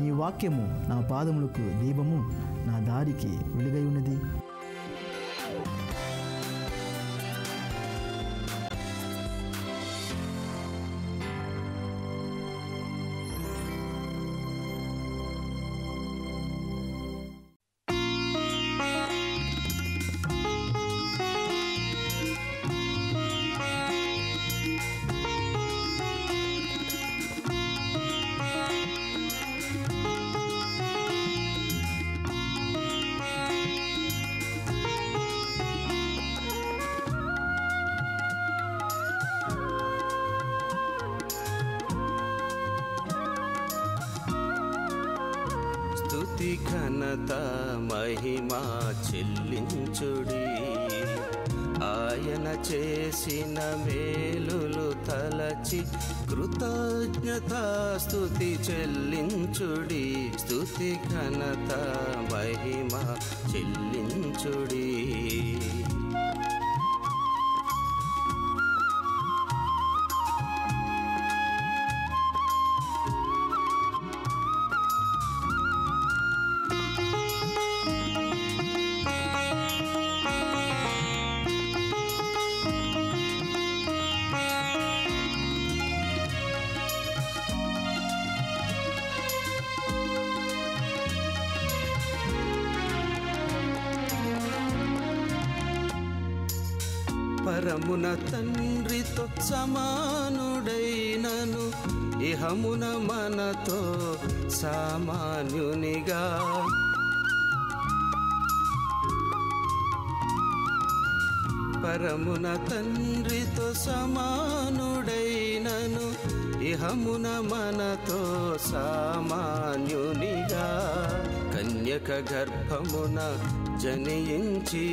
నీ వాక్యము నా పాదములకు దీపము నా దారికి వెలుగై ఉన్నది చేసిన మేలులు తలచి కృతజ్ఞతాస్తుతి చెల్లించుడి స్తుతి ఘనత మహిమ చెల్లించుడి ఇహమున తండ్రితో సమానుడైనను ఇహమున మనతో సామాన్యునిగా పరమున తండ్రితో సమానుడైనను ఇహమున మనతో సామాన్యునిగా కన్యక గర్భమున జనయించి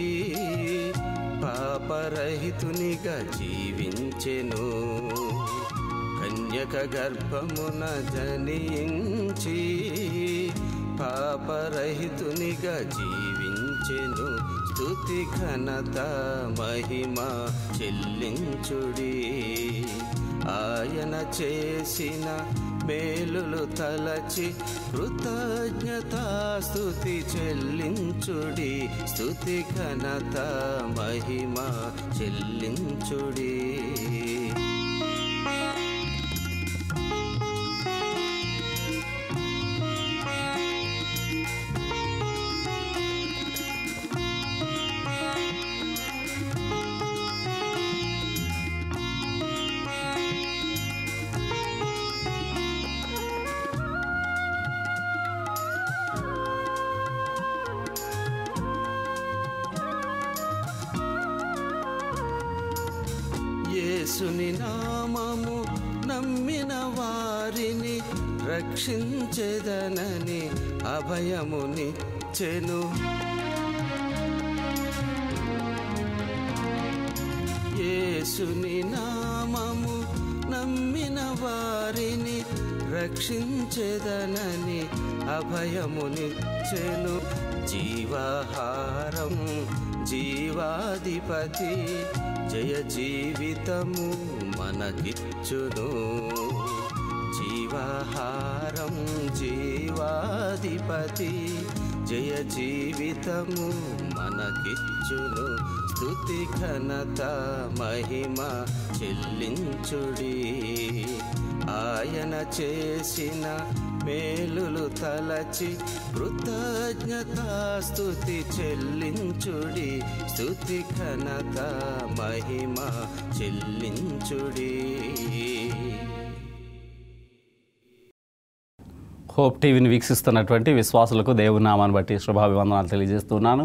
పాపరహితునిగా జీవించెను కన్యక గర్భమున జనించి పాపరహితునిగా జీవించెను స్థుతి ఘనత మహిమ చెల్లించుడి ఆయన చేసిన మేలులు తలచి కృతజ్ఞతాస్తుతి చెల్లించుడి స్తుతి ఘనత మహిమ చెల్లించుడి చెదనని చెను యేసుని నామము నమ్మిన వారిని రక్షించేదనని అభయముని చెను జీవాహారం జీవాధిపతి జయ జీవితము మనకిచ్చును ఆహారం జీవాధిపతి జయ జీవితము మనకిచ్చును స్థుతి ఘనత మహిమ చెల్లించుడి ఆయన చేసిన మేలులు తలచి కృతజ్ఞత స్థుతి చెల్లించుడి స్థుతి ఘనత మహిమ చెల్లించుడి హోప్ టీవీని వీక్షిస్తున్నటువంటి విశ్వాసులకు దేవుని నామాన్ని బట్టి శుభాభివందనాలు తెలియజేస్తున్నాను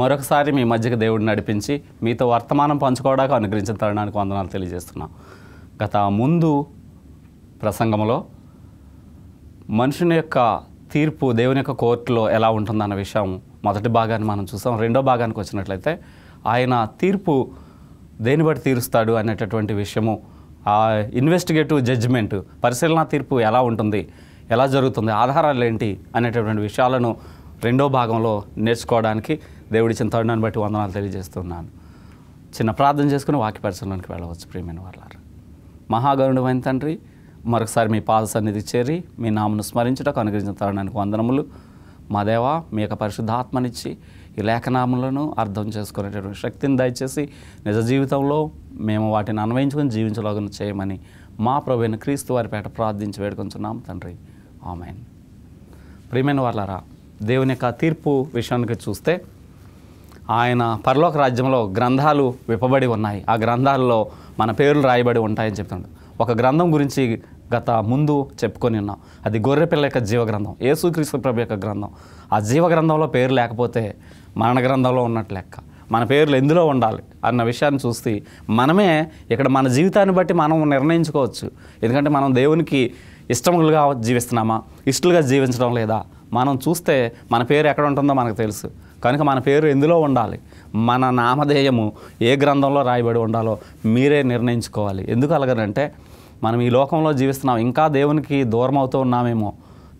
మరొకసారి మీ మధ్యకి దేవుడిని నడిపించి మీతో వర్తమానం పంచుకోవడానికి అనుగ్రహించిన తరుణానికి వందనాలు తెలియజేస్తున్నాం గత ముందు ప్రసంగంలో మనుషుని యొక్క తీర్పు దేవుని యొక్క కోర్టులో ఎలా ఉంటుందన్న విషయం మొదటి భాగాన్ని మనం చూసాం రెండో భాగానికి వచ్చినట్లయితే ఆయన తీర్పు దేని బట్టి తీరుస్తాడు అనేటటువంటి విషయము ఆ ఇన్వెస్టిగేటివ్ జడ్జిమెంట్ పరిశీలన తీర్పు ఎలా ఉంటుంది ఎలా జరుగుతుంది ఆధారాలు ఏంటి అనేటటువంటి విషయాలను రెండో భాగంలో నేర్చుకోవడానికి దేవుడి తరుణాన్ని బట్టి వందనాలు తెలియజేస్తున్నాను చిన్న ప్రార్థన చేసుకుని వాక్య పరిశ్రమలోకి వెళ్ళవచ్చు ప్రియమైన వాళ్ళారు మహాగరుడమైన తండ్రి మరొకసారి మీ పాద సన్నిధి చేరి మీ నామను స్మరించడానికి అనుగ్రహించిన తరుణానికి వందనములు మా దేవ మీ యొక్క పరిశుద్ధాత్మనిచ్చి ఈ లేఖనామలను అర్థం చేసుకునేటటువంటి శక్తిని దయచేసి నిజ జీవితంలో మేము వాటిని అన్వయించుకొని జీవించలాగా చేయమని మా ప్రభుత్వ క్రీస్తు వారి పేట ప్రార్థించి వేడుకొంచున్నాం తండ్రి ఆమెన్ ప్రియమైన వాళ్ళరా దేవుని యొక్క తీర్పు విషయానికి చూస్తే ఆయన పరలోక రాజ్యంలో గ్రంథాలు విప్పబడి ఉన్నాయి ఆ గ్రంథాల్లో మన పేర్లు రాయబడి ఉంటాయని చెప్తున్నాడు ఒక గ్రంథం గురించి గత ముందు చెప్పుకొని ఉన్నాం అది గొర్రెపిల్ల యొక్క జీవ గ్రంథం యేసుక్రీస్తు ప్రభు యొక్క గ్రంథం ఆ జీవ గ్రంథంలో పేరు లేకపోతే మరణ గ్రంథంలో ఉన్నట్టు లెక్క మన పేర్లు ఎందులో ఉండాలి అన్న విషయాన్ని చూస్తే మనమే ఇక్కడ మన జీవితాన్ని బట్టి మనం నిర్ణయించుకోవచ్చు ఎందుకంటే మనం దేవునికి ఇష్టములుగా జీవిస్తున్నామా ఇష్టలుగా జీవించడం లేదా మనం చూస్తే మన పేరు ఎక్కడ ఉంటుందో మనకు తెలుసు కనుక మన పేరు ఎందులో ఉండాలి మన నామధేయము ఏ గ్రంథంలో రాయబడి ఉండాలో మీరే నిర్ణయించుకోవాలి ఎందుకు అలాగనంటే మనం ఈ లోకంలో జీవిస్తున్నాం ఇంకా దేవునికి దూరం అవుతూ ఉన్నామేమో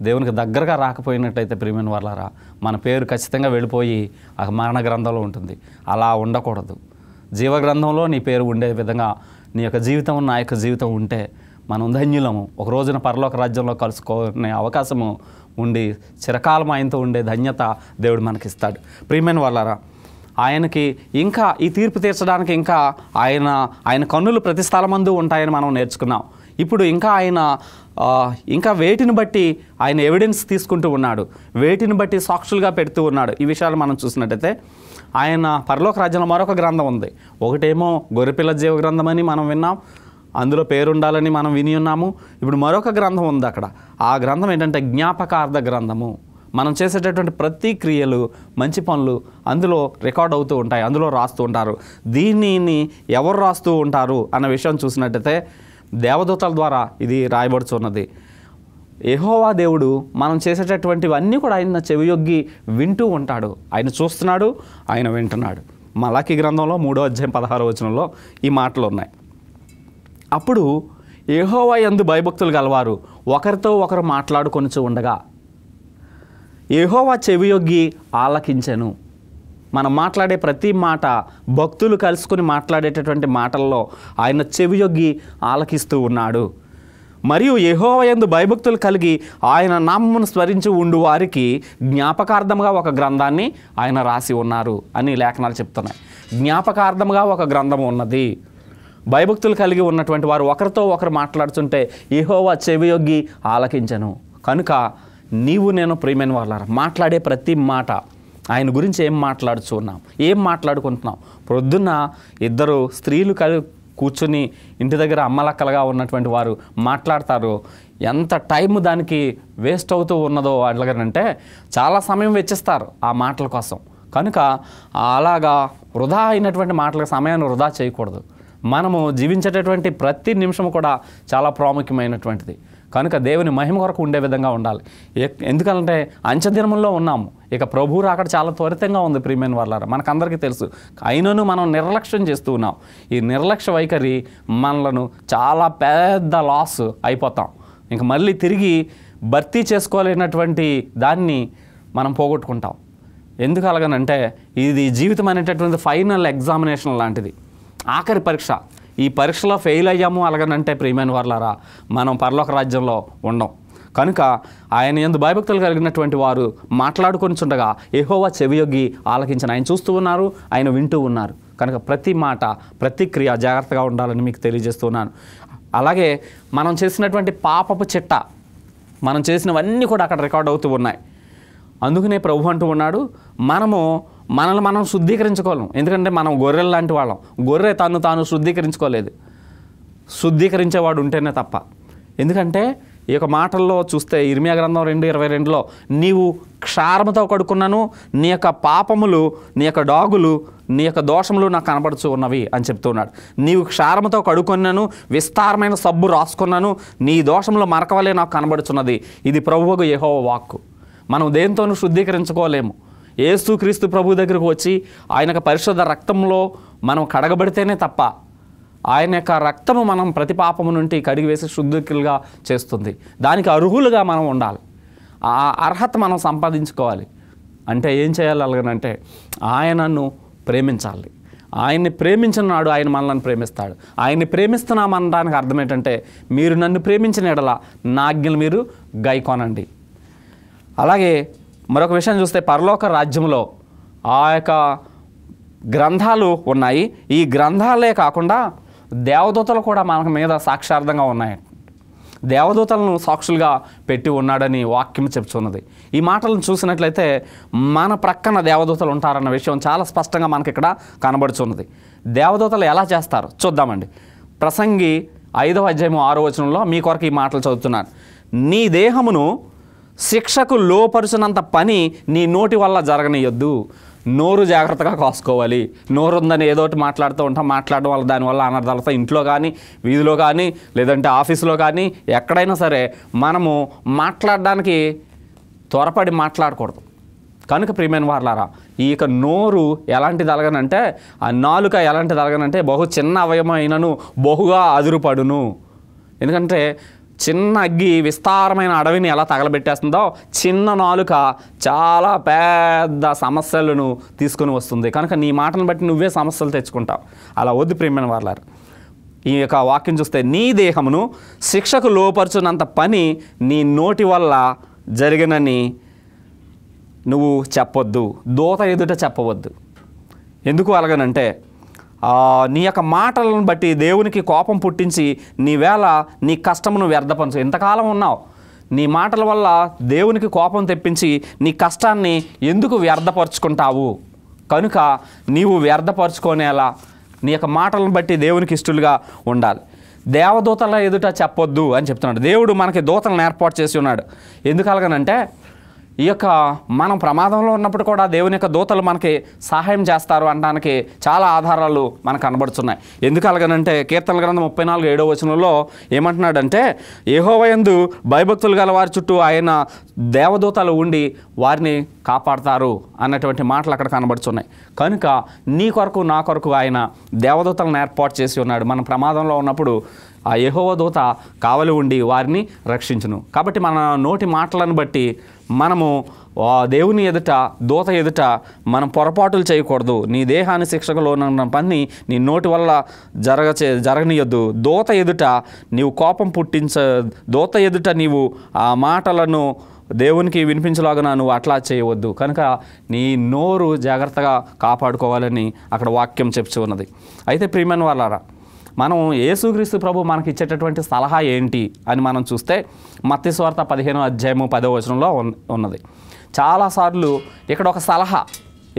దేవునికి దగ్గరగా రాకపోయినట్టయితే ప్రీమియం వర్లరా మన పేరు ఖచ్చితంగా వెళ్ళిపోయి ఆ మరణ గ్రంథంలో ఉంటుంది అలా ఉండకూడదు జీవగ్రంథంలో నీ పేరు ఉండే విధంగా నీ యొక్క జీవితం నా యొక్క జీవితం ఉంటే మనం ధన్యులము ఒక రోజున పరలోక రాజ్యంలో కలుసుకునే అవకాశము ఉండి చిరకాలం ఆయనతో ఉండే ధన్యత దేవుడు మనకిస్తాడు ప్రియమైన వాళ్ళారా ఆయనకి ఇంకా ఈ తీర్పు తీర్చడానికి ఇంకా ఆయన ఆయన కన్నులు ప్రతి స్థలమందు ఉంటాయని మనం నేర్చుకున్నాం ఇప్పుడు ఇంకా ఆయన ఇంకా వేటిని బట్టి ఆయన ఎవిడెన్స్ తీసుకుంటూ ఉన్నాడు వేటిని బట్టి సాక్షులుగా పెడుతూ ఉన్నాడు ఈ విషయాలు మనం చూసినట్టయితే ఆయన పరలోక రాజ్యంలో మరొక గ్రంథం ఉంది ఒకటేమో గొర్రెపిల్ల జీవ గ్రంథం అని మనం విన్నాం అందులో పేరుండాలని మనం విని ఉన్నాము ఇప్పుడు మరొక గ్రంథం ఉంది అక్కడ ఆ గ్రంథం ఏంటంటే జ్ఞాపకార్థ గ్రంథము మనం చేసేటటువంటి ప్రతి క్రియలు మంచి పనులు అందులో రికార్డ్ అవుతూ ఉంటాయి అందులో రాస్తూ ఉంటారు దీనిని ఎవరు రాస్తూ ఉంటారు అన్న విషయం చూసినట్టయితే దేవదూతల ద్వారా ఇది రాయబడుతున్నది ఎహోవా దేవుడు మనం చేసేటటువంటివన్నీ కూడా ఆయన చెవియొగ్గి వింటూ ఉంటాడు ఆయన చూస్తున్నాడు ఆయన వింటున్నాడు మలాఖీ గ్రంథంలో మూడో అధ్యాయం పదహారో వచనంలో ఈ మాటలు ఉన్నాయి అప్పుడు ఏహోవా ఎందు భయభక్తులు గలవారు ఒకరితో ఒకరు మాట్లాడుకొనుచు ఉండగా ఏహోవా చెవియొగ్గి ఆలకించెను మనం మాట్లాడే ప్రతి మాట భక్తులు కలుసుకుని మాట్లాడేటటువంటి మాటల్లో ఆయన చెవియొగ్గి ఆలకిస్తూ ఉన్నాడు మరియు యహోవయందు భయభక్తులు కలిగి ఆయన నామమును స్మరించి ఉండు వారికి జ్ఞాపకార్థంగా ఒక గ్రంథాన్ని ఆయన రాసి ఉన్నారు అని లేఖనాలు చెప్తున్నాయి జ్ఞాపకార్థంగా ఒక గ్రంథం ఉన్నది భయభక్తులు కలిగి ఉన్నటువంటి వారు ఒకరితో ఒకరు మాట్లాడుతుంటే ఏహోవా చెవియొగ్గి ఆలకించను కనుక నీవు నేను ప్రియమైన వాళ్ళారా మాట్లాడే ప్రతి మాట ఆయన గురించి ఏం మాట్లాడుచున్నాం ఏం మాట్లాడుకుంటున్నాం ప్రొద్దున్న ఇద్దరు స్త్రీలు కలి కూర్చుని ఇంటి దగ్గర అమ్మలక్కలుగా ఉన్నటువంటి వారు మాట్లాడతారు ఎంత టైం దానికి వేస్ట్ అవుతూ ఉన్నదో అట్లాగనంటే చాలా సమయం వెచ్చిస్తారు ఆ మాటల కోసం కనుక అలాగా వృధా అయినటువంటి మాటలకు సమయాన్ని వృధా చేయకూడదు మనము జీవించేటటువంటి ప్రతి నిమిషం కూడా చాలా ప్రాముఖ్యమైనటువంటిది కనుక దేవుని మహిమ కొరకు ఉండే విధంగా ఉండాలి ఎందుకంటే అంచదినముల్లో ఉన్నాము ఇక ప్రభు అక్కడ చాలా త్వరితంగా ఉంది ప్రియమైన వాళ్ళారా మనకందరికీ తెలుసు అయినను మనం నిర్లక్ష్యం చేస్తూ ఉన్నాం ఈ నిర్లక్ష్య వైఖరి మనలను చాలా పెద్ద లాస్ అయిపోతాం ఇంక మళ్ళీ తిరిగి భర్తీ చేసుకోలేనటువంటి దాన్ని మనం పోగొట్టుకుంటాం ఎందుకు అలాగనంటే ఇది జీవితం అనేటటువంటి ఫైనల్ ఎగ్జామినేషన్ లాంటిది ఆఖరి పరీక్ష ఈ పరీక్షలో ఫెయిల్ అయ్యాము అలాగనంటే ప్రియమైన వర్లారా మనం పరలోక రాజ్యంలో ఉండం కనుక ఆయన ఎందు భయభక్తులు కలిగినటువంటి వారు మాట్లాడుకొని చుండగా ఎహోవా చెవియొగ్గి ఆలకించిన ఆయన చూస్తూ ఉన్నారు ఆయన వింటూ ఉన్నారు కనుక ప్రతి మాట ప్రతి క్రియ జాగ్రత్తగా ఉండాలని మీకు తెలియజేస్తున్నాను అలాగే మనం చేసినటువంటి పాపపు చిట్ట మనం చేసినవన్నీ కూడా అక్కడ రికార్డ్ అవుతూ ఉన్నాయి అందుకనే ప్రభు అంటూ ఉన్నాడు మనము మనల్ని మనం శుద్ధీకరించుకోలేం ఎందుకంటే మనం గొర్రెలు లాంటి వాళ్ళం గొర్రె తను తాను శుద్ధీకరించుకోలేదు శుద్ధీకరించేవాడు ఉంటేనే తప్ప ఎందుకంటే ఈ యొక్క మాటల్లో చూస్తే ఇర్మియా గ్రంథం రెండు ఇరవై రెండులో నీవు క్షారముతో కడుక్కున్నాను నీ యొక్క పాపములు నీ యొక్క డాగులు నీ యొక్క దోషములు నాకు కనపడుచు ఉన్నవి అని చెప్తున్నాడు నీవు క్షారముతో కడుక్కున్నాను విస్తారమైన సబ్బు రాసుకున్నాను నీ దోషములు మరకవలే నాకు కనబడుచున్నది ఇది ప్రభువుకు యహో వాక్కు మనం దేంతోనూ శుద్ధీకరించుకోలేము ఏసుక్రీస్తు ప్రభు దగ్గరకు వచ్చి ఆయన యొక్క పరిశుద్ధ రక్తంలో మనం కడగబడితేనే తప్ప ఆయన యొక్క రక్తము మనం ప్రతి పాపము నుండి వేసి శుద్ధికులుగా చేస్తుంది దానికి అర్హులుగా మనం ఉండాలి ఆ అర్హత మనం సంపాదించుకోవాలి అంటే ఏం చేయాలనంటే ఆయనను ప్రేమించాలి ఆయన్ని ప్రేమించిన నాడు ఆయన మనల్ని ప్రేమిస్తాడు ఆయన్ని ప్రేమిస్తున్నామనడానికి అర్థం ఏంటంటే మీరు నన్ను ప్రేమించిన ఎడల నాజ్ఞలు మీరు గైకోనండి అలాగే మరొక విషయం చూస్తే పరలోక రాజ్యంలో ఆ యొక్క గ్రంథాలు ఉన్నాయి ఈ గ్రంథాలే కాకుండా దేవదూతలు కూడా మనకు మీద సాక్షార్థంగా ఉన్నాయి దేవదూతలను సాక్షులుగా పెట్టి ఉన్నాడని వాక్యం చెప్తున్నది ఈ మాటలను చూసినట్లయితే మన ప్రక్కన దేవదూతలు ఉంటారన్న విషయం చాలా స్పష్టంగా మనకి ఇక్కడ కనబడుతున్నది దేవదూతలు ఎలా చేస్తారు చూద్దామండి ప్రసంగి ఐదవ అధ్యాయము ఆరో వచనంలో మీ కొరకు ఈ మాటలు చదువుతున్నాను నీ దేహమును శిక్షకు లోపరుచినంత పని నీ నోటి వల్ల జరగనియొద్దు నోరు జాగ్రత్తగా కాసుకోవాలి నోరు ఉందని ఏదో ఒకటి మాట్లాడుతూ ఉంటాం మాట్లాడడం వల్ల దానివల్ల అనర్థాలతో ఇంట్లో కానీ వీధిలో కానీ లేదంటే ఆఫీసులో కానీ ఎక్కడైనా సరే మనము మాట్లాడడానికి త్వరపడి మాట్లాడకూడదు కనుక ప్రియమైన వార్లారా ఈ యొక్క నోరు ఎలాంటిది అలగనంటే ఆ నాలుక ఎలాంటిది అలగనంటే బహు చిన్న అవయమైనను బహుగా అదురుపడును ఎందుకంటే చిన్న అగ్గి విస్తారమైన అడవిని ఎలా తగలబెట్టేస్తుందో చిన్న నాలుక చాలా పెద్ద సమస్యలను తీసుకుని వస్తుంది కనుక నీ మాటను బట్టి నువ్వే సమస్యలు తెచ్చుకుంటావు అలా వద్దు ప్రేమైన వాళ్ళారు ఈ యొక్క వాక్యం చూస్తే నీ దేహమును శిక్షకు లోపరుచున్నంత పని నీ నోటి వల్ల జరిగినని నువ్వు చెప్పొద్దు దోత ఎదుట చెప్పవద్దు ఎందుకు అలాగనంటే నీ యొక్క మాటలను బట్టి దేవునికి కోపం పుట్టించి నీ వేళ నీ కష్టమును వ్యర్థపరచు ఇంతకాలం ఉన్నావు నీ మాటల వల్ల దేవునికి కోపం తెప్పించి నీ కష్టాన్ని ఎందుకు వ్యర్థపరుచుకుంటావు కనుక నీవు వ్యర్థపరుచుకునేలా నీ యొక్క మాటలను బట్టి దేవునికి ఇష్టలుగా ఉండాలి దేవదూతల ఎదుట చెప్పొద్దు అని చెప్తున్నాడు దేవుడు మనకి దూతలను ఏర్పాటు చేసి ఉన్నాడు ఎందుకలగనంటే ఈ యొక్క మనం ప్రమాదంలో ఉన్నప్పుడు కూడా దేవుని యొక్క దూతలు మనకి సహాయం చేస్తారు అనడానికి చాలా ఆధారాలు మనకు కనబడుతున్నాయి ఎందుకు అలాగనంటే కీర్తన గ్రంథం ముప్పై నాలుగు ఏడో వచనంలో ఏమంటున్నాడంటే ఏహోవయందు భయభక్తులు గల వారి చుట్టూ ఆయన దేవదూతలు ఉండి వారిని కాపాడతారు అన్నటువంటి మాటలు అక్కడ కనబడుతున్నాయి కనుక నీ కొరకు నా కొరకు ఆయన దేవదూతలను ఏర్పాటు చేసి ఉన్నాడు మనం ప్రమాదంలో ఉన్నప్పుడు ఆ యహోవ దూత కావలి ఉండి వారిని రక్షించును కాబట్టి మన నోటి మాటలను బట్టి మనము దేవుని ఎదుట దూత ఎదుట మనం పొరపాటులు చేయకూడదు నీ దేహాన్ని శిక్షకు ఉన్న పని నీ నోటి వల్ల జరగ జరగనీయద్దు దూత ఎదుట నీవు కోపం పుట్టించ దూత ఎదుట నీవు ఆ మాటలను దేవునికి వినిపించలాగా నువ్వు అట్లా చేయవద్దు కనుక నీ నోరు జాగ్రత్తగా కాపాడుకోవాలని అక్కడ వాక్యం చెప్తూ ఉన్నది అయితే ప్రియమైన వాళ్ళారా మనం యేసుక్రీస్తు ప్రభు మనకి ఇచ్చేటటువంటి సలహా ఏంటి అని మనం చూస్తే మత్స్వార్త పదిహేను అధ్యాయము పదో వచనంలో ఉన్నది చాలాసార్లు ఇక్కడ ఒక సలహా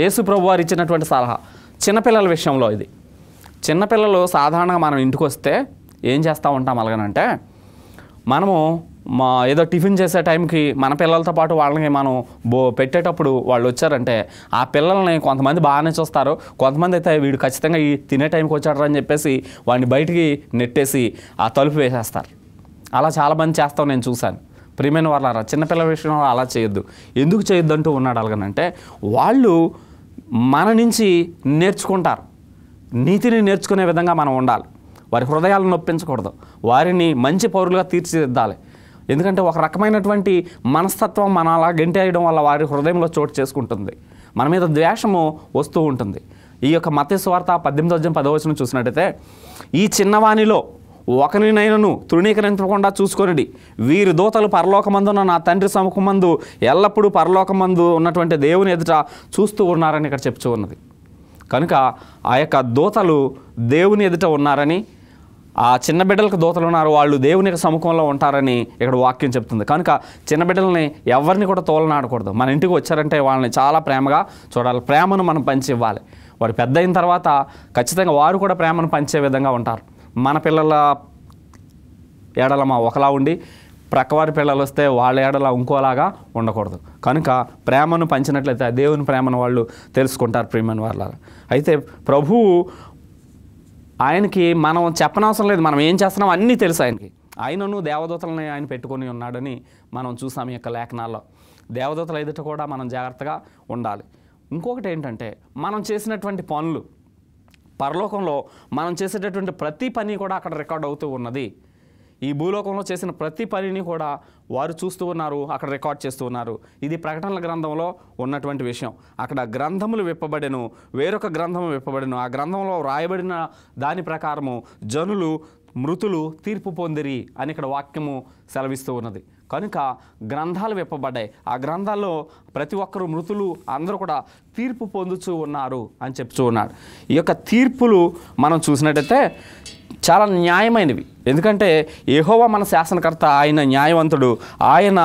యేసు ప్రభు వారు ఇచ్చినటువంటి సలహా చిన్నపిల్లల విషయంలో ఇది చిన్నపిల్లలు సాధారణంగా మనం ఇంటికి వస్తే ఏం చేస్తూ ఉంటాం అలాగనంటే మనము మా ఏదో టిఫిన్ చేసే టైంకి మన పిల్లలతో పాటు వాళ్ళని మనం బో పెట్టేటప్పుడు వాళ్ళు వచ్చారంటే ఆ పిల్లల్ని కొంతమంది బాగానే చూస్తారు కొంతమంది అయితే వీడు ఖచ్చితంగా ఈ తినే టైంకి వచ్చాడు అని చెప్పేసి వాడిని బయటికి నెట్టేసి ఆ తలుపు వేసేస్తారు అలా చాలామంది చేస్తాం నేను చూశాను ప్రియమైన వాళ్ళారా చిన్నపిల్లల విషయంలో అలా చేయొద్దు ఎందుకు చేయొద్దు అంటూ ఉన్నాడు అలాగనంటే వాళ్ళు మన నుంచి నేర్చుకుంటారు నీతిని నేర్చుకునే విధంగా మనం ఉండాలి వారి హృదయాలను నొప్పించకూడదు వారిని మంచి పౌరులుగా తీర్చిదిద్దాలి ఎందుకంటే ఒక రకమైనటువంటి మనస్తత్వం మన అలా గంటేయడం వల్ల వారి హృదయంలో చోటు చేసుకుంటుంది మన మీద ద్వేషము వస్తూ ఉంటుంది ఈ యొక్క మత స్వార్థ పద్దెనిమిది అధ్యయం పదవచనం చూసినట్టయితే ఈ చిన్నవానిలో ఒకరినైనను తృణీకరించకుండా చూసుకొనిడి వీరి దూతలు పరలోకమందున నా తండ్రి సముఖమందు ఎల్లప్పుడూ పరలోకమందు ఉన్నటువంటి దేవుని ఎదుట చూస్తూ ఉన్నారని ఇక్కడ చెప్తూ ఉన్నది కనుక ఆ యొక్క దూతలు దేవుని ఎదుట ఉన్నారని ఆ చిన్న బిడ్డలకు దూతలు ఉన్నారు వాళ్ళు దేవుని సముఖంలో ఉంటారని ఇక్కడ వాక్యం చెప్తుంది కనుక చిన్న బిడ్డలని ఎవరిని కూడా తోలనాడకూడదు మన ఇంటికి వచ్చారంటే వాళ్ళని చాలా ప్రేమగా చూడాలి ప్రేమను మనం పంచి ఇవ్వాలి వారు పెద్ద అయిన తర్వాత ఖచ్చితంగా వారు కూడా ప్రేమను పంచే విధంగా ఉంటారు మన పిల్లల ఏడల మా ఒకలా ఉండి ప్రక్కవారి పిల్లలు వస్తే వాళ్ళ ఏడలా ఇంకోలాగా ఉండకూడదు కనుక ప్రేమను పంచినట్లయితే దేవుని ప్రేమను వాళ్ళు తెలుసుకుంటారు ప్రియమైన వాళ్ళ అయితే ప్రభువు ఆయనకి మనం చెప్పనవసరం లేదు మనం ఏం చేస్తున్నాం అన్నీ తెలుసు ఆయనకి ఆయనను దేవదూతలని ఆయన పెట్టుకొని ఉన్నాడని మనం చూసాం ఈ యొక్క లేఖనాల్లో దేవదూతల ఎదుట కూడా మనం జాగ్రత్తగా ఉండాలి ఇంకొకటి ఏంటంటే మనం చేసినటువంటి పనులు పరలోకంలో మనం చేసేటటువంటి ప్రతి పని కూడా అక్కడ రికార్డ్ అవుతూ ఉన్నది ఈ భూలోకంలో చేసిన ప్రతి పనిని కూడా వారు చూస్తూ ఉన్నారు అక్కడ రికార్డ్ చేస్తూ ఉన్నారు ఇది ప్రకటనల గ్రంథంలో ఉన్నటువంటి విషయం అక్కడ గ్రంథములు విప్పబడెను వేరొక గ్రంథము విప్పబడెను ఆ గ్రంథంలో రాయబడిన దాని ప్రకారము జనులు మృతులు తీర్పు పొందిరి అని ఇక్కడ వాక్యము సెలవిస్తూ ఉన్నది కనుక గ్రంథాలు విప్పబడ్డాయి ఆ గ్రంథాల్లో ప్రతి ఒక్కరు మృతులు అందరూ కూడా తీర్పు పొందుచూ ఉన్నారు అని చెప్తూ ఉన్నాడు ఈ యొక్క తీర్పులు మనం చూసినట్టయితే చాలా న్యాయమైనవి ఎందుకంటే ఏహోవా మన శాసనకర్త ఆయన న్యాయవంతుడు ఆయన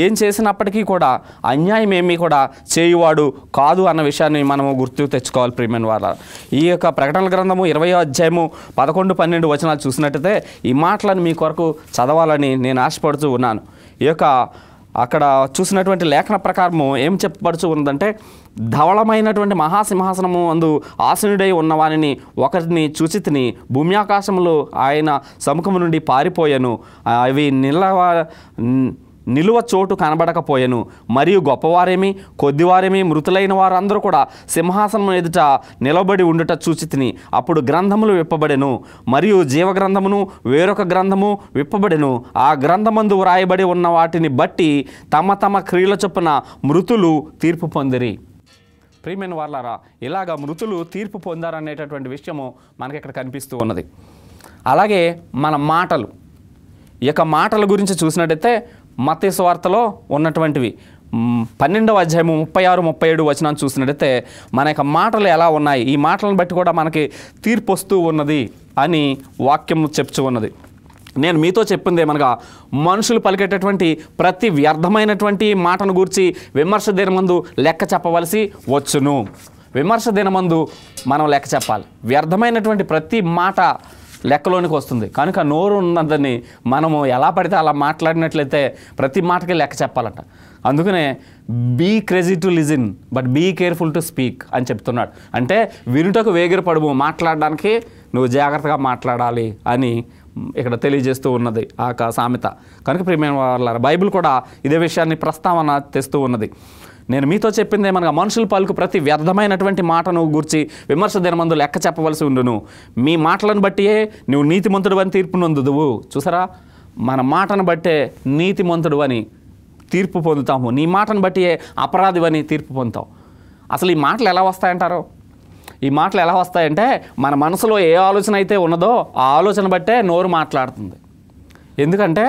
ఏం చేసినప్పటికీ కూడా అన్యాయం ఏమీ కూడా చేయువాడు కాదు అన్న విషయాన్ని మనము గుర్తు తెచ్చుకోవాలి ప్రియమైన వాళ్ళ ఈ యొక్క ప్రకటనల గ్రంథము ఇరవై అధ్యాయము పదకొండు పన్నెండు వచనాలు చూసినట్టయితే ఈ మాటలను మీ కొరకు చదవాలని నేను ఆశపడుతూ ఉన్నాను ఈ యొక్క అక్కడ చూసినటువంటి లేఖన ప్రకారము ఏం చెప్పబడుచు ఉన్నదంటే ధవళమైనటువంటి మహాసింహాసనము అందు ఆసనుడై ఉన్నవానిని ఒకరిని చూచి తిని భూమి ఆయన సముఖం నుండి పారిపోయాను అవి నిలవ నిలువ చోటు కనబడకపోయెను మరియు గొప్పవారేమి కొద్దివారేమి మృతులైన వారందరూ కూడా సింహాసనం ఎదుట నిలబడి ఉండుట చూచితిని అప్పుడు గ్రంథములు విప్పబడెను మరియు జీవగ్రంథమును వేరొక గ్రంథము విప్పబడెను ఆ గ్రంథమందు వ్రాయబడి ఉన్న వాటిని బట్టి తమ తమ క్రియల చొప్పున మృతులు తీర్పు పొందిరి ప్రియమైన వాళ్ళారా ఇలాగ మృతులు తీర్పు పొందారనేటటువంటి విషయము మనకి ఇక్కడ కనిపిస్తూ ఉన్నది అలాగే మన మాటలు ఈ మాటల గురించి చూసినట్టయితే మత వార్తలో ఉన్నటువంటివి పన్నెండవ అధ్యాయము ముప్పై ఆరు ముప్పై ఏడు వచనాన్ని చూసినట్టయితే మన యొక్క మాటలు ఎలా ఉన్నాయి ఈ మాటలను బట్టి కూడా మనకి తీర్పు వస్తూ ఉన్నది అని వాక్యం చెప్పు ఉన్నది నేను మీతో చెప్పింది ఏమనగా మనుషులు పలికేటటువంటి ప్రతి వ్యర్థమైనటువంటి మాటను గూర్చి విమర్శ దినమందు లెక్క చెప్పవలసి వచ్చును విమర్శ దినమందు మనం లెక్క చెప్పాలి వ్యర్థమైనటువంటి ప్రతి మాట లెక్కలోనికి వస్తుంది కనుక నోరు ఉన్నదని మనము ఎలా పడితే అలా మాట్లాడినట్లయితే ప్రతి మాటకి లెక్క చెప్పాలంట అందుకనే be crazy to listen but be careful to speak అని చెప్తున్నాడు అంటే వినుటకు వేగిరి పడుము మాట్లాడడానికి నువ్వు జాగ్రత్తగా మాట్లాడాలి అని ఇక్కడ తెలియజేస్తూ ఉన్నది ఆ సామెత కనుక ప్రియమైన వాళ్ళ బైబిల్ కూడా ఇదే విషయాన్ని ప్రస్తావన తెస్తూ ఉన్నది నేను మీతో చెప్పింది ఏమనగా మనుషుల పాలకు ప్రతి వ్యర్థమైనటువంటి మాటను గూర్చి విమర్శ దినమందు లెక్క చెప్పవలసి ఉండును మీ మాటలను బట్టియే నువ్వు నీతిమంతుడు అని తీర్పు నొందుదువు చూసారా మన మాటను బట్టే నీతిమంతుడు అని తీర్పు పొందుతాము నీ మాటను బట్టియే అపరాధి అని తీర్పు పొందుతాం అసలు ఈ మాటలు ఎలా వస్తాయంటారు ఈ మాటలు ఎలా వస్తాయంటే మన మనసులో ఏ ఆలోచన అయితే ఉన్నదో ఆ ఆలోచన బట్టే నోరు మాట్లాడుతుంది ఎందుకంటే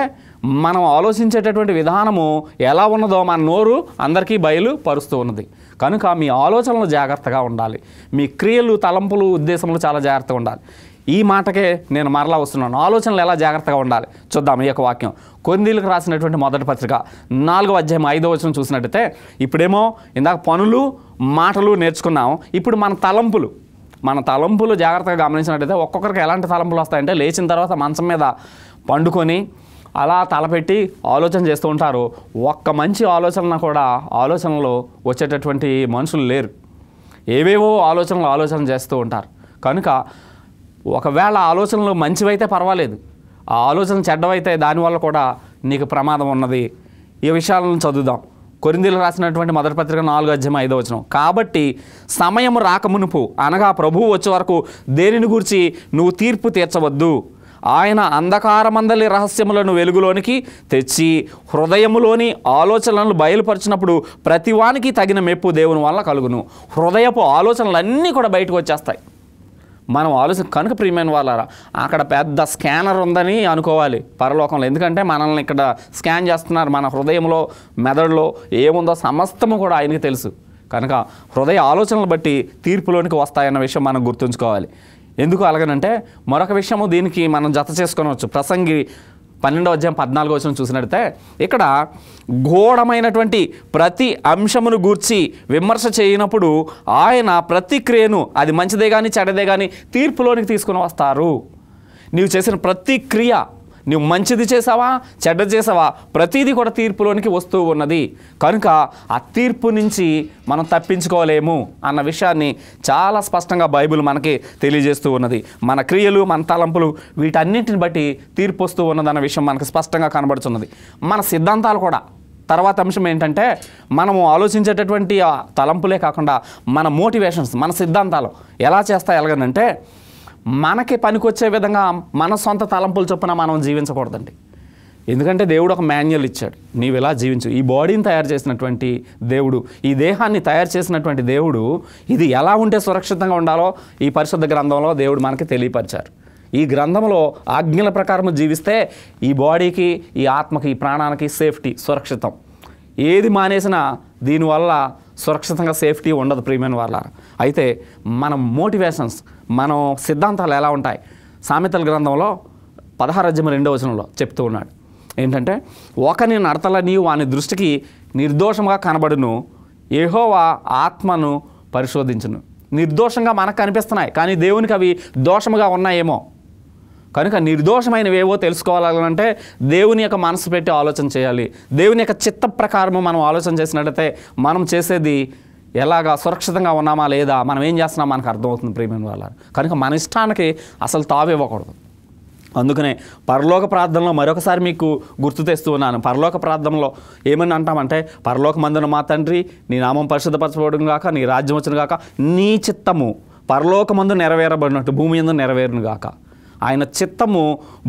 మనం ఆలోచించేటటువంటి విధానము ఎలా ఉన్నదో మన నోరు అందరికీ బయలు పరుస్తూ ఉన్నది కనుక మీ ఆలోచనలు జాగ్రత్తగా ఉండాలి మీ క్రియలు తలంపులు ఉద్దేశములు చాలా జాగ్రత్తగా ఉండాలి ఈ మాటకే నేను మరలా వస్తున్నాను ఆలోచనలు ఎలా జాగ్రత్తగా ఉండాలి చూద్దాం ఈ యొక్క వాక్యం కొందీలకు రాసినటువంటి మొదటి పత్రిక నాలుగో అధ్యాయం ఐదో వచనం చూసినట్టయితే ఇప్పుడేమో ఇందాక పనులు మాటలు నేర్చుకున్నాం ఇప్పుడు మన తలంపులు మన తలంపులు జాగ్రత్తగా గమనించినట్టయితే ఒక్కొక్కరికి ఎలాంటి తలంపులు వస్తాయంటే లేచిన తర్వాత మంచం మీద పండుకొని అలా తలపెట్టి ఆలోచన చేస్తూ ఉంటారు ఒక్క మంచి ఆలోచన కూడా ఆలోచనలో వచ్చేటటువంటి మనుషులు లేరు ఏవేవో ఆలోచనలు ఆలోచన చేస్తూ ఉంటారు కనుక ఒకవేళ ఆలోచనలు మంచివైతే పర్వాలేదు ఆ ఆలోచన చెడ్డవైతే దానివల్ల కూడా నీకు ప్రమాదం ఉన్నది ఈ విషయాలను చదువుదాం కొరిందీలు రాసినటువంటి మొదటి పత్రిక నాలుగు అధ్యయం ఐదో వచనం కాబట్టి సమయం రాకమునుపు అనగా ప్రభువు వచ్చే వరకు దేనిని గురించి నువ్వు తీర్పు తీర్చవద్దు ఆయన అంధకారమందలి రహస్యములను వెలుగులోనికి తెచ్చి హృదయములోని ఆలోచనలను బయలుపరిచినప్పుడు ప్రతివానికి తగిన మెప్పు దేవుని వల్ల కలుగును హృదయపు ఆలోచనలన్నీ కూడా బయటకు వచ్చేస్తాయి మనం ఆలోచన కనుక ప్రియమైన వాళ్ళారా అక్కడ పెద్ద స్కానర్ ఉందని అనుకోవాలి పరలోకంలో ఎందుకంటే మనల్ని ఇక్కడ స్కాన్ చేస్తున్నారు మన హృదయంలో మెదడులో ఏముందో సమస్తము కూడా ఆయనకి తెలుసు కనుక హృదయ ఆలోచనలు బట్టి తీర్పులోనికి వస్తాయన్న విషయం మనం గుర్తుంచుకోవాలి ఎందుకు అలాగనంటే మరొక విషయము దీనికి మనం జత చేసుకోవచ్చు ప్రసంగి పన్నెండో అధ్యాయం పద్నాలుగో వచ్చిన చూసినట్టే ఇక్కడ ఘోరమైనటువంటి ప్రతి అంశమును గూర్చి విమర్శ చేయనప్పుడు ఆయన ప్రతిక్రియను అది మంచిదే కానీ చెడదే కానీ తీర్పులోనికి తీసుకుని వస్తారు నీవు చేసిన ప్రతి క్రియ నువ్వు మంచిది చేసావా చెడ్డ చేసావా ప్రతీది కూడా తీర్పులోనికి వస్తూ ఉన్నది కనుక ఆ తీర్పు నుంచి మనం తప్పించుకోలేము అన్న విషయాన్ని చాలా స్పష్టంగా బైబిల్ మనకి తెలియజేస్తూ ఉన్నది మన క్రియలు మన తలంపులు వీటన్నింటిని బట్టి తీర్పు వస్తూ ఉన్నదన్న విషయం మనకు స్పష్టంగా కనబడుతున్నది మన సిద్ధాంతాలు కూడా తర్వాత అంశం ఏంటంటే మనము ఆలోచించేటటువంటి తలంపులే కాకుండా మన మోటివేషన్స్ మన సిద్ధాంతాలు ఎలా చేస్తా ఎలాగనంటే మనకి పనికొచ్చే విధంగా మన సొంత తలంపులు చొప్పున మనం జీవించకూడదండి ఎందుకంటే దేవుడు ఒక మాన్యువల్ ఇచ్చాడు నీవు ఇలా జీవించు ఈ బాడీని తయారు చేసినటువంటి దేవుడు ఈ దేహాన్ని తయారు చేసినటువంటి దేవుడు ఇది ఎలా ఉంటే సురక్షితంగా ఉండాలో ఈ పరిశుద్ధ గ్రంథంలో దేవుడు మనకి తెలియపరిచారు ఈ గ్రంథంలో ఆజ్ఞల ప్రకారం జీవిస్తే ఈ బాడీకి ఈ ఆత్మకి ఈ ప్రాణానికి సేఫ్టీ సురక్షితం ఏది మానేసినా దీనివల్ల సురక్షితంగా సేఫ్టీ ఉండదు ప్రీమియం వాళ్ళ అయితే మన మోటివేషన్స్ మనం సిద్ధాంతాలు ఎలా ఉంటాయి సామెతల గ్రంథంలో పదహారు అధ్యయం రెండో వచనంలో చెప్తూ ఉన్నాడు ఏంటంటే ఒకని అడతల నీవు వాని దృష్టికి నిర్దోషంగా కనబడును ఏహోవా ఆత్మను పరిశోధించును నిర్దోషంగా మనకు కనిపిస్తున్నాయి కానీ దేవునికి అవి దోషముగా ఉన్నాయేమో కనుక నిర్దోషమైనవేవో తెలుసుకోవాలంటే దేవుని యొక్క మనసు పెట్టి ఆలోచన చేయాలి దేవుని యొక్క చిత్త ప్రకారము మనం ఆలోచన చేసినట్లయితే మనం చేసేది ఎలాగా సురక్షితంగా ఉన్నామా లేదా మనం ఏం చేస్తున్నామా మనకు అర్థమవుతుంది ప్రేమైన వాళ్ళ కనుక మన ఇష్టానికి అసలు తావివ్వకూడదు అందుకనే పరలోక ప్రార్థనలో మరొకసారి మీకు గుర్తు తెస్తూ ఉన్నాను పరలోక ప్రార్థనలో ఏమని అంటామంటే పరలోక మందున మా తండ్రి నీ నామం పరిశుద్ధపరచబడి కాక నీ రాజ్యం వచ్చిన కాక నీ చిత్తము పరలోకమందు నెరవేరబడినట్టు భూమి ఎందు నెరవేరును కాక ఆయన చిత్తము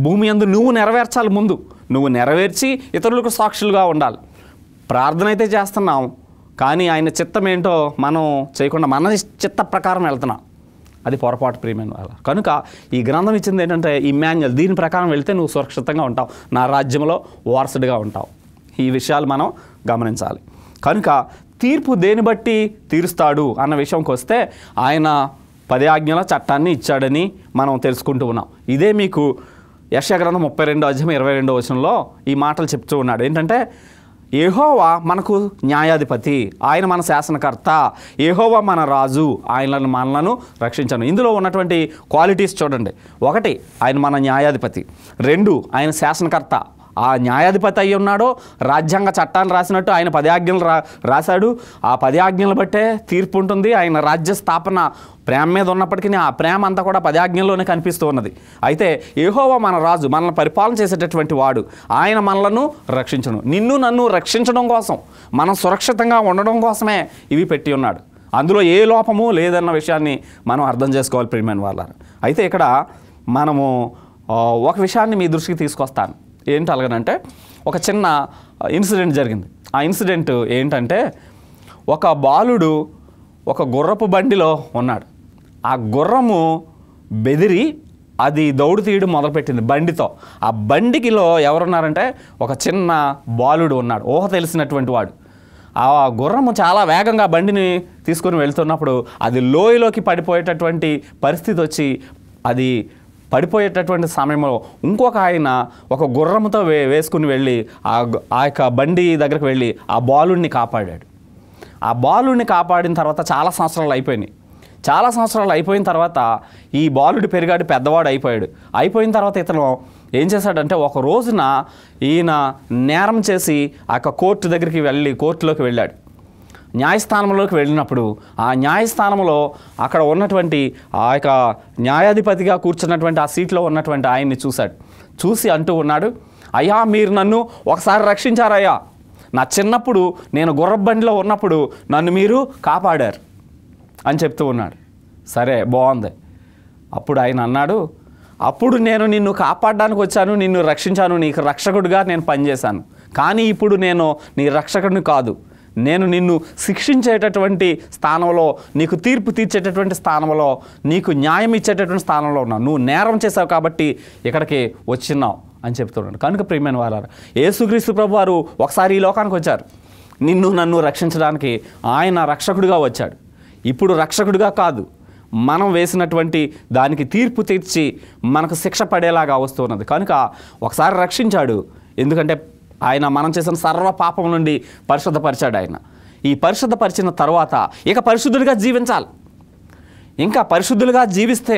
భూమి అందు నువ్వు నెరవేర్చాలి ముందు నువ్వు నెరవేర్చి ఇతరులకు సాక్షులుగా ఉండాలి ప్రార్థన అయితే చేస్తున్నాం కానీ ఆయన చిత్తం ఏంటో మనం చేయకుండా మన చిత్త ప్రకారం వెళ్తున్నాం అది పొరపాటు ప్రియమైన వాళ్ళ కనుక ఈ గ్రంథం ఇచ్చింది ఏంటంటే ఈ మాన్యువల్ దీని ప్రకారం వెళితే నువ్వు సురక్షితంగా ఉంటావు నా రాజ్యంలో వారసుడిగా ఉంటావు ఈ విషయాలు మనం గమనించాలి కనుక తీర్పు దేని బట్టి తీరుస్తాడు అన్న విషయంకి వస్తే ఆయన పది ఆజ్ఞల చట్టాన్ని ఇచ్చాడని మనం తెలుసుకుంటూ ఉన్నాం ఇదే మీకు యశగ్రంథం ముప్పై రెండో అధ్యయం ఇరవై రెండో వచనంలో ఈ మాటలు చెప్తూ ఉన్నాడు ఏంటంటే ఏహోవా మనకు న్యాయాధిపతి ఆయన మన శాసనకర్త ఏహోవా మన రాజు ఆయనలను మనలను రక్షించను ఇందులో ఉన్నటువంటి క్వాలిటీస్ చూడండి ఒకటి ఆయన మన న్యాయాధిపతి రెండు ఆయన శాసనకర్త ఆ న్యాయాధిపతి అయి ఉన్నాడో రాజ్యాంగ చట్టాన్ని రాసినట్టు ఆయన పదయాజ్ఞలు రా రాశాడు ఆ పదయాజ్ఞలు బట్టే తీర్పు ఉంటుంది ఆయన రాజ్య స్థాపన ప్రేమ మీద ఉన్నప్పటికీ ఆ ప్రేమ అంతా కూడా పదయాజ్ఞంలోనే కనిపిస్తూ ఉన్నది అయితే ఏహోవా మన రాజు మనల్ని పరిపాలన చేసేటటువంటి వాడు ఆయన మనలను రక్షించను నిన్ను నన్ను రక్షించడం కోసం మనం సురక్షితంగా ఉండడం కోసమే ఇవి పెట్టి ఉన్నాడు అందులో ఏ లోపము లేదన్న విషయాన్ని మనం అర్థం చేసుకోవాలి ప్రియమైన వాళ్ళని అయితే ఇక్కడ మనము ఒక విషయాన్ని మీ దృష్టికి తీసుకొస్తాను ఏంటి అలగనంటే ఒక చిన్న ఇన్సిడెంట్ జరిగింది ఆ ఇన్సిడెంట్ ఏంటంటే ఒక బాలుడు ఒక గుర్రపు బండిలో ఉన్నాడు ఆ గుర్రము బెదిరి అది దౌడు తీయడం మొదలుపెట్టింది బండితో ఆ బండికిలో ఎవరున్నారంటే ఒక చిన్న బాలుడు ఉన్నాడు ఊహ తెలిసినటువంటి వాడు ఆ గుర్రము చాలా వేగంగా బండిని తీసుకొని వెళ్తున్నప్పుడు అది లోయలోకి పడిపోయేటటువంటి పరిస్థితి వచ్చి అది పడిపోయేటటువంటి సమయంలో ఇంకొక ఆయన ఒక గుర్రంతో వే వేసుకుని వెళ్ళి ఆ ఆ యొక్క బండి దగ్గరకు వెళ్ళి ఆ బాలుడిని కాపాడాడు ఆ బాలుడిని కాపాడిన తర్వాత చాలా సంవత్సరాలు అయిపోయినాయి చాలా సంవత్సరాలు అయిపోయిన తర్వాత ఈ బాలుడు పెరిగాడు పెద్దవాడు అయిపోయాడు అయిపోయిన తర్వాత ఇతను ఏం చేశాడంటే ఒక రోజున ఈయన నేరం చేసి ఆ కోర్టు దగ్గరికి వెళ్ళి కోర్టులోకి వెళ్ళాడు న్యాయస్థానంలోకి వెళ్ళినప్పుడు ఆ న్యాయస్థానంలో అక్కడ ఉన్నటువంటి ఆ యొక్క న్యాయాధిపతిగా కూర్చున్నటువంటి ఆ సీట్లో ఉన్నటువంటి ఆయన్ని చూశాడు చూసి అంటూ ఉన్నాడు అయ్యా మీరు నన్ను ఒకసారి రక్షించారయ్యా నా చిన్నప్పుడు నేను గుర్రబండిలో ఉన్నప్పుడు నన్ను మీరు కాపాడారు అని చెప్తూ ఉన్నాడు సరే బాగుంది అప్పుడు ఆయన అన్నాడు అప్పుడు నేను నిన్ను కాపాడడానికి వచ్చాను నిన్ను రక్షించాను నీకు రక్షకుడిగా నేను పనిచేశాను కానీ ఇప్పుడు నేను నీ రక్షకుడిని కాదు నేను నిన్ను శిక్షించేటటువంటి స్థానంలో నీకు తీర్పు తీర్చేటటువంటి స్థానంలో నీకు న్యాయం ఇచ్చేటటువంటి స్థానంలో ఉన్నావు నువ్వు నేరం చేసావు కాబట్టి ఇక్కడికి వచ్చినావు అని చెప్తున్నాడు కనుక ప్రియమైన వారు యేసుక్రీస్తు ప్రభు వారు ఒకసారి ఈ లోకానికి వచ్చారు నిన్ను నన్ను రక్షించడానికి ఆయన రక్షకుడిగా వచ్చాడు ఇప్పుడు రక్షకుడిగా కాదు మనం వేసినటువంటి దానికి తీర్పు తీర్చి మనకు శిక్ష పడేలాగా వస్తున్నది కనుక ఒకసారి రక్షించాడు ఎందుకంటే ఆయన మనం చేసిన సర్వ పాపం నుండి పరిశుద్ధపరిచాడు ఆయన ఈ పరిశుద్ధపరిచిన తర్వాత ఇక పరిశుద్ధులుగా జీవించాలి ఇంకా పరిశుద్ధులుగా జీవిస్తే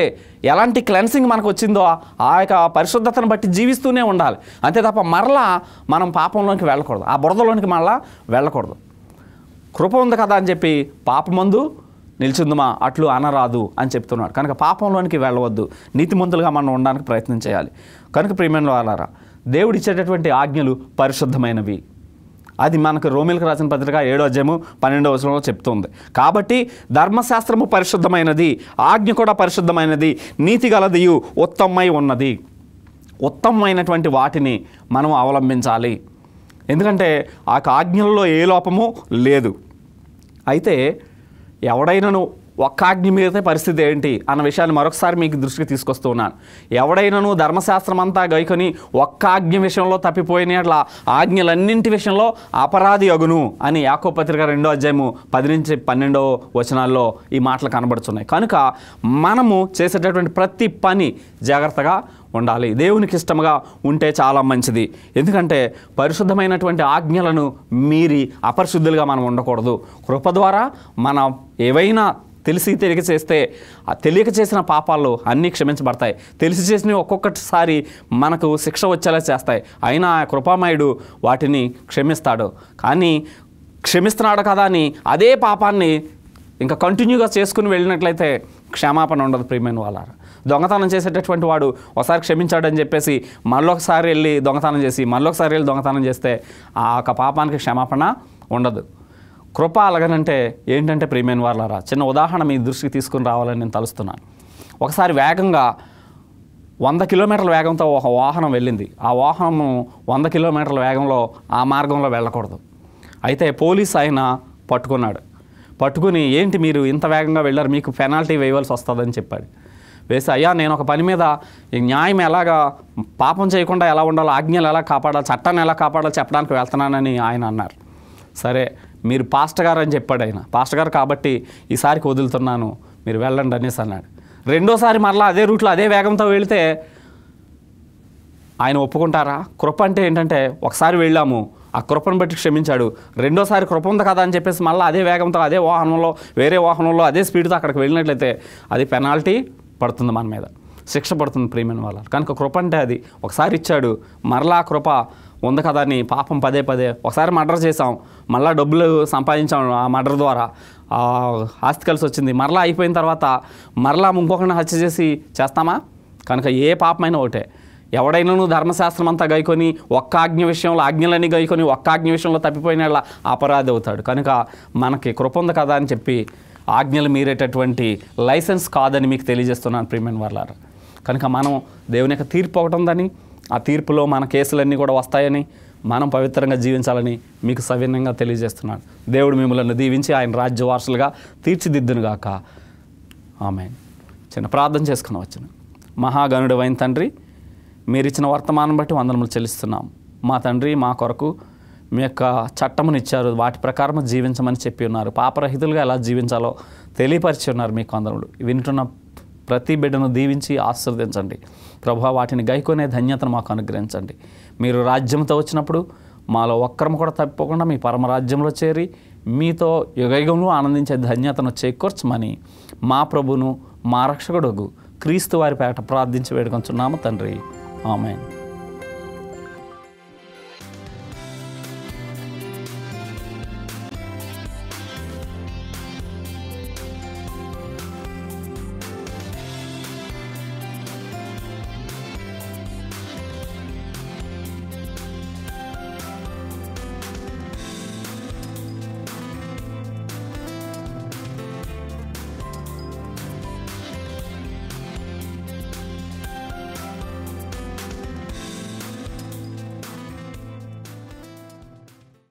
ఎలాంటి క్లెన్సింగ్ మనకు వచ్చిందో ఆ యొక్క పరిశుద్ధతను బట్టి జీవిస్తూనే ఉండాలి అంతే తప్ప మరలా మనం పాపంలోనికి వెళ్ళకూడదు ఆ బురదలోనికి మరలా వెళ్ళకూడదు కృప ఉంది కదా అని చెప్పి పాపమందు నిలిచిందుమా అట్లు అనరాదు అని చెప్తున్నాడు కనుక పాపంలోనికి వెళ్ళవద్దు నీతిమంతులుగా మనం ఉండడానికి ప్రయత్నం చేయాలి కనుక ప్రియమైన వాళ్ళారా దేవుడిచ్చేటటువంటి ఆజ్ఞలు పరిశుద్ధమైనవి అది మనకు రోమిల్కి రాసిన పత్రిక ఏడో అధ్యాయము పన్నెండో వచనంలో చెప్తుంది కాబట్టి ధర్మశాస్త్రము పరిశుద్ధమైనది ఆజ్ఞ కూడా పరిశుద్ధమైనది నీతి గలదియు ఉత్తమై ఉన్నది ఉత్తమమైనటువంటి వాటిని మనం అవలంబించాలి ఎందుకంటే ఆ ఆజ్ఞలలో ఏ లోపము లేదు అయితే ఎవడైనాను ఒక్క అగ్ని మీద పరిస్థితి ఏంటి అన్న విషయాన్ని మరొకసారి మీకు దృష్టికి తీసుకొస్తూ ఉన్నాను ఎవడైనాను ధర్మశాస్త్రం అంతా గైకొని ఒక్క ఆజ్ఞ విషయంలో అట్లా ఆజ్ఞలన్నింటి విషయంలో అపరాధి అగును అని యాకో పత్రిక రెండో అధ్యాయము పది నుంచి పన్నెండో వచనాల్లో ఈ మాటలు కనబడుతున్నాయి కనుక మనము చేసేటటువంటి ప్రతి పని జాగ్రత్తగా ఉండాలి దేవునికి ఇష్టముగా ఉంటే చాలా మంచిది ఎందుకంటే పరిశుద్ధమైనటువంటి ఆజ్ఞలను మీరి అపరిశుద్ధులుగా మనం ఉండకూడదు కృప ద్వారా మనం ఏవైనా తెలిసి తెలియక చేస్తే ఆ తెలియక చేసిన పాపాలు అన్నీ క్షమించబడతాయి తెలిసి చేసినవి ఒక్కొక్కసారి మనకు శిక్ష వచ్చేలా చేస్తాయి అయినా ఆ కృపామయుడు వాటిని క్షమిస్తాడు కానీ క్షమిస్తున్నాడు కదా అని అదే పాపాన్ని ఇంకా కంటిన్యూగా చేసుకుని వెళ్ళినట్లయితే క్షమాపణ ఉండదు ప్రియమైన వాళ్ళ దొంగతనం చేసేటటువంటి వాడు ఒకసారి క్షమించాడని చెప్పేసి మళ్ళొకసారి వెళ్ళి దొంగతనం చేసి మళ్ళొకసారి వెళ్ళి దొంగతనం చేస్తే ఆ యొక్క పాపానికి క్షమాపణ ఉండదు కృప అలగనంటే ఏంటంటే ప్రేమైన వాళ్ళరా చిన్న ఉదాహరణ మీ దృష్టికి తీసుకుని రావాలని నేను తలుస్తున్నాను ఒకసారి వేగంగా వంద కిలోమీటర్ల వేగంతో ఒక వాహనం వెళ్ళింది ఆ వాహనము వంద కిలోమీటర్ల వేగంలో ఆ మార్గంలో వెళ్ళకూడదు అయితే పోలీస్ ఆయన పట్టుకున్నాడు పట్టుకుని ఏంటి మీరు ఇంత వేగంగా వెళ్ళారు మీకు పెనాల్టీ వేయవలసి వస్తుందని చెప్పాడు వేసి అయ్యా నేను ఒక పని మీద న్యాయం ఎలాగా పాపం చేయకుండా ఎలా ఉండాలో ఆజ్ఞలు ఎలా కాపాడాలి చట్టాన్ని ఎలా కాపాడాలో చెప్పడానికి వెళ్తున్నానని ఆయన అన్నారు సరే మీరు పాస్టర్ గారు అని చెప్పాడు ఆయన పాస్టర్ గారు కాబట్టి ఈసారికి వదులుతున్నాను మీరు వెళ్ళండి అనేసి అన్నాడు రెండోసారి మరలా అదే రూట్లో అదే వేగంతో వెళితే ఆయన ఒప్పుకుంటారా కృప అంటే ఏంటంటే ఒకసారి వెళ్ళాము ఆ కృపను బట్టి క్షమించాడు రెండోసారి కృప ఉంది కదా అని చెప్పేసి మళ్ళీ అదే వేగంతో అదే వాహనంలో వేరే వాహనంలో అదే స్పీడ్తో అక్కడికి వెళ్ళినట్లయితే అది పెనాల్టీ పడుతుంది మన మీద శిక్ష పడుతుంది ప్రియమైన వాళ్ళ కనుక కృప అంటే అది ఒకసారి ఇచ్చాడు మరలా కృప ఉంది కదా అని పాపం పదే పదే ఒకసారి మర్డర్ చేసాం మళ్ళీ డబ్బులు సంపాదించాం ఆ మర్డర్ ద్వారా ఆస్తి కలిసి వచ్చింది మరలా అయిపోయిన తర్వాత మరలా ఇంకొకరిని హత్య చేసి చేస్తామా కనుక ఏ పాపమైనా ఒకటే ఎవడైనాను ధర్మశాస్త్రం అంతా గైకొని ఒక్క ఆజ్ఞ విషయంలో ఆజ్ఞలన్నీ గైకొని ఒక్క ఆజ్ఞ విషయంలో తప్పిపోయిన అపరాధి అవుతాడు కనుక మనకి కృప ఉంది కదా అని చెప్పి ఆజ్ఞలు మీరేటటువంటి లైసెన్స్ కాదని మీకు తెలియజేస్తున్నాను ప్రీమియన్ వర్లారు కనుక మనం దేవుని యొక్క తీర్పు ఒకటి ఉందని ఆ తీర్పులో మన కేసులన్నీ కూడా వస్తాయని మనం పవిత్రంగా జీవించాలని మీకు సవినయంగా తెలియజేస్తున్నాడు దేవుడు మిమ్మల్ని దీవించి ఆయన రాజ్య వారసులుగా తీర్చిదిద్దునుగాక ఆమె చిన్న ప్రార్థన చేసుకుని వచ్చిన మహాగనుడు అయిన తండ్రి మీరు ఇచ్చిన వర్తమానం బట్టి వందనములు చెల్లిస్తున్నాం మా తండ్రి మా కొరకు మీ యొక్క చట్టమును ఇచ్చారు వాటి ప్రకారం జీవించమని చెప్పి ఉన్నారు పాపరహితులుగా ఎలా జీవించాలో తెలియపరిచి ఉన్నారు మీకు వందనములు వింటున్న ప్రతి బిడ్డను దీవించి ఆశీర్వదించండి ప్రభా వాటిని గైకొనే ధన్యతను మాకు అనుగ్రహించండి మీరు రాజ్యంతో వచ్చినప్పుడు మాలో ఒక్కరం కూడా తప్పకుండా మీ పరమరాజ్యంలో చేరి మీతో యుగయుగంలో ఆనందించే ధన్యతను చేకూర్చమని మా ప్రభును మా రక్షకుడుగు క్రీస్తు వారి పేట ప్రార్థించి వేడుకొంచున్నాము తండ్రి ఆమె